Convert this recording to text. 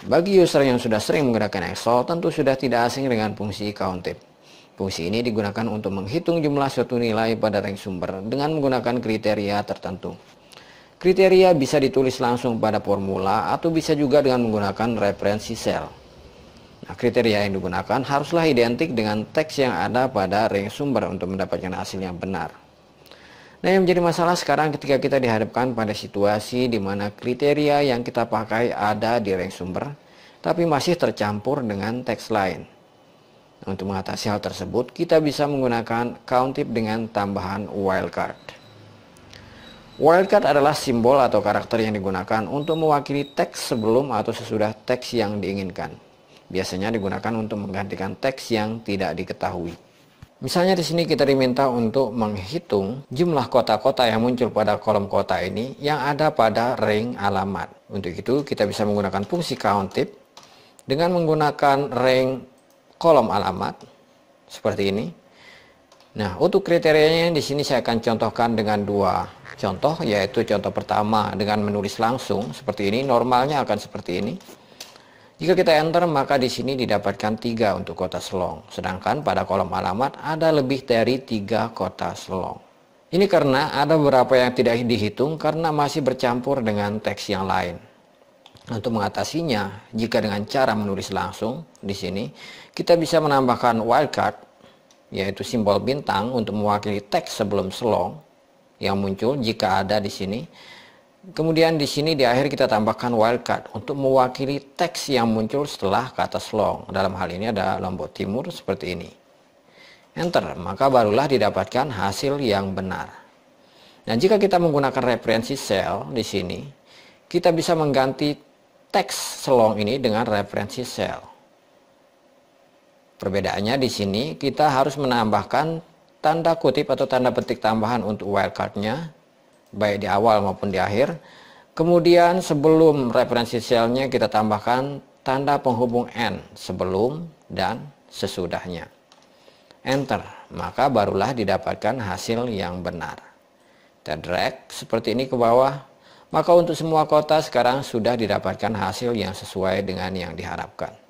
Bagi user yang sudah sering menggunakan Excel, tentu sudah tidak asing dengan fungsi counted. Fungsi ini digunakan untuk menghitung jumlah suatu nilai pada rank sumber dengan menggunakan kriteria tertentu. Kriteria bisa ditulis langsung pada formula atau bisa juga dengan menggunakan referensi sel. Nah, kriteria yang digunakan haruslah identik dengan teks yang ada pada rank sumber untuk mendapatkan hasil yang benar. Nah, yang menjadi masalah sekarang ketika kita dihadapkan pada situasi di mana kriteria yang kita pakai ada di rank sumber, tapi masih tercampur dengan teks lain. untuk mengatasi hal tersebut, kita bisa menggunakan tip dengan tambahan wildcard. Wildcard adalah simbol atau karakter yang digunakan untuk mewakili teks sebelum atau sesudah teks yang diinginkan. Biasanya digunakan untuk menggantikan teks yang tidak diketahui. Misalnya di sini kita diminta untuk menghitung jumlah kota-kota yang muncul pada kolom kota ini yang ada pada ring alamat. Untuk itu kita bisa menggunakan fungsi COUNTIF dengan menggunakan ring kolom alamat seperti ini. Nah, untuk kriterianya di sini saya akan contohkan dengan dua contoh yaitu contoh pertama dengan menulis langsung seperti ini, normalnya akan seperti ini. Jika kita enter, maka di sini didapatkan tiga untuk kota Selong. Sedangkan pada kolom alamat ada lebih dari tiga kota Selong. Ini karena ada beberapa yang tidak dihitung karena masih bercampur dengan teks yang lain. Untuk mengatasinya, jika dengan cara menulis langsung di sini, kita bisa menambahkan wildcard, yaitu simbol bintang untuk mewakili teks sebelum Selong yang muncul jika ada di sini. Kemudian di sini di akhir kita tambahkan wildcard untuk mewakili teks yang muncul setelah kata slong. Dalam hal ini ada lombok timur seperti ini. Enter, maka barulah didapatkan hasil yang benar. Nah, jika kita menggunakan referensi cell di sini, kita bisa mengganti teks selong ini dengan referensi cell. Perbedaannya di sini kita harus menambahkan tanda kutip atau tanda petik tambahan untuk wildcard-nya baik di awal maupun di akhir. Kemudian sebelum referensi selnya kita tambahkan tanda penghubung N sebelum dan sesudahnya. Enter, maka barulah didapatkan hasil yang benar. Kita drag seperti ini ke bawah, maka untuk semua kota sekarang sudah didapatkan hasil yang sesuai dengan yang diharapkan.